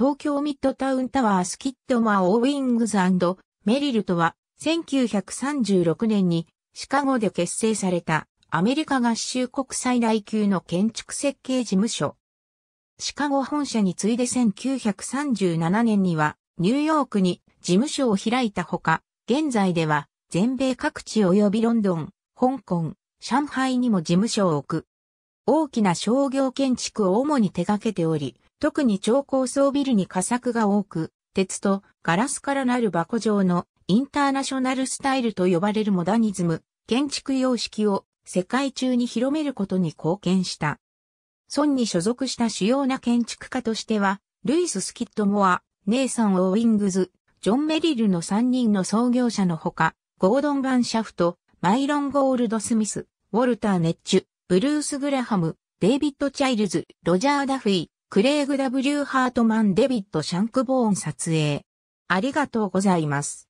東京ミッドタウンタワースキットマーオーウィングズメリルとは、1936年にシカゴで結成されたアメリカ合衆国最大級の建築設計事務所。シカゴ本社に次いで1937年にはニューヨークに事務所を開いたほか、現在では全米各地及びロンドン、香港、上海にも事務所を置く大きな商業建築を主に手掛けており、特に超高層ビルに佳作が多く、鉄とガラスからなる箱状のインターナショナルスタイルと呼ばれるモダニズム、建築様式を世界中に広めることに貢献した。ソに所属した主要な建築家としては、ルイス・スキッドモア、ネイサン・オーイングズ、ジョン・メリルの3人の創業者のほか、ゴードン・ガンシャフト、マイロン・ゴールド・スミス、ウォルター・ネッチュ、ブルース・グラハム、デイビッド・チャイルズ、ロジャー・ダフィー、クレイグ・ W・ ハートマン・デビッド・シャンクボーン撮影。ありがとうございます。